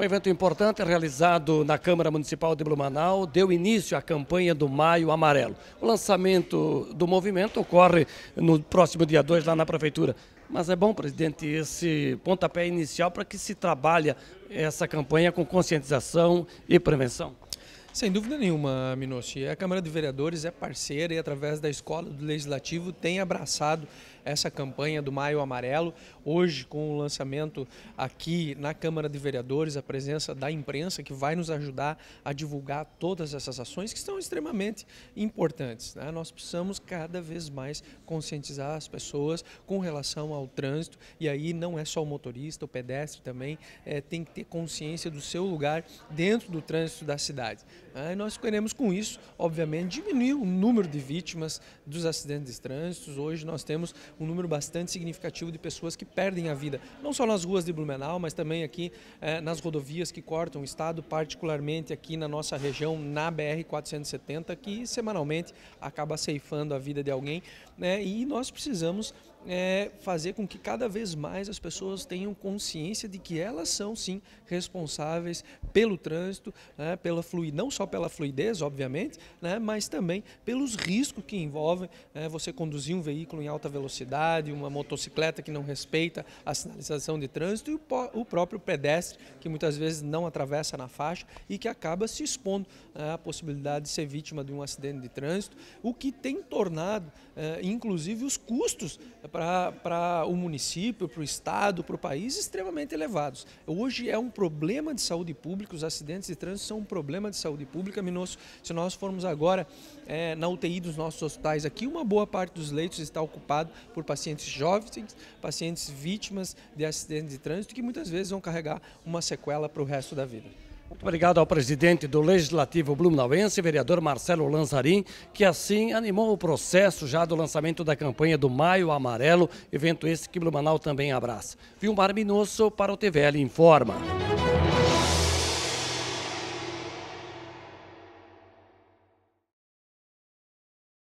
Um evento importante realizado na Câmara Municipal de Blumenau deu início à campanha do Maio Amarelo. O lançamento do movimento ocorre no próximo dia 2 lá na Prefeitura. Mas é bom, presidente, esse pontapé inicial para que se trabalhe essa campanha com conscientização e prevenção. Sem dúvida nenhuma, Minossi, A Câmara de Vereadores é parceira e, através da Escola do Legislativo, tem abraçado essa campanha do Maio Amarelo. Hoje, com o lançamento aqui na Câmara de Vereadores, a presença da imprensa, que vai nos ajudar a divulgar todas essas ações que são extremamente importantes. Né? Nós precisamos cada vez mais conscientizar as pessoas com relação ao trânsito, e aí não é só o motorista, o pedestre também é, tem que ter consciência do seu lugar dentro do trânsito da cidade. É, e nós queremos, com isso, obviamente, diminuir o número de vítimas dos acidentes de trânsito. Hoje nós temos um número bastante significativo de pessoas que perdem a vida, não só nas ruas de Blumenau, mas também aqui eh, nas rodovias que cortam o estado, particularmente aqui na nossa região, na BR-470, que semanalmente acaba ceifando a vida de alguém. Né? E nós precisamos é fazer com que cada vez mais as pessoas tenham consciência de que elas são sim responsáveis pelo trânsito, né, pela fluid, não só pela fluidez, obviamente, né, mas também pelos riscos que envolvem né, você conduzir um veículo em alta velocidade, uma motocicleta que não respeita a sinalização de trânsito e o, o próprio pedestre que muitas vezes não atravessa na faixa e que acaba se expondo né, à possibilidade de ser vítima de um acidente de trânsito, o que tem tornado, é, inclusive, os custos para o município, para o estado, para o país, extremamente elevados. Hoje é um problema de saúde pública, os acidentes de trânsito são um problema de saúde pública, Minosso. Se nós formos agora é, na UTI dos nossos hospitais aqui, uma boa parte dos leitos está ocupado por pacientes jovens, pacientes vítimas de acidentes de trânsito, que muitas vezes vão carregar uma sequela para o resto da vida. Muito obrigado ao presidente do Legislativo Blumenauense, vereador Marcelo Lanzarin, que assim animou o processo já do lançamento da campanha do Maio Amarelo, evento esse que Blumenau também abraça. Vilmar Minosso para o TVL Informa.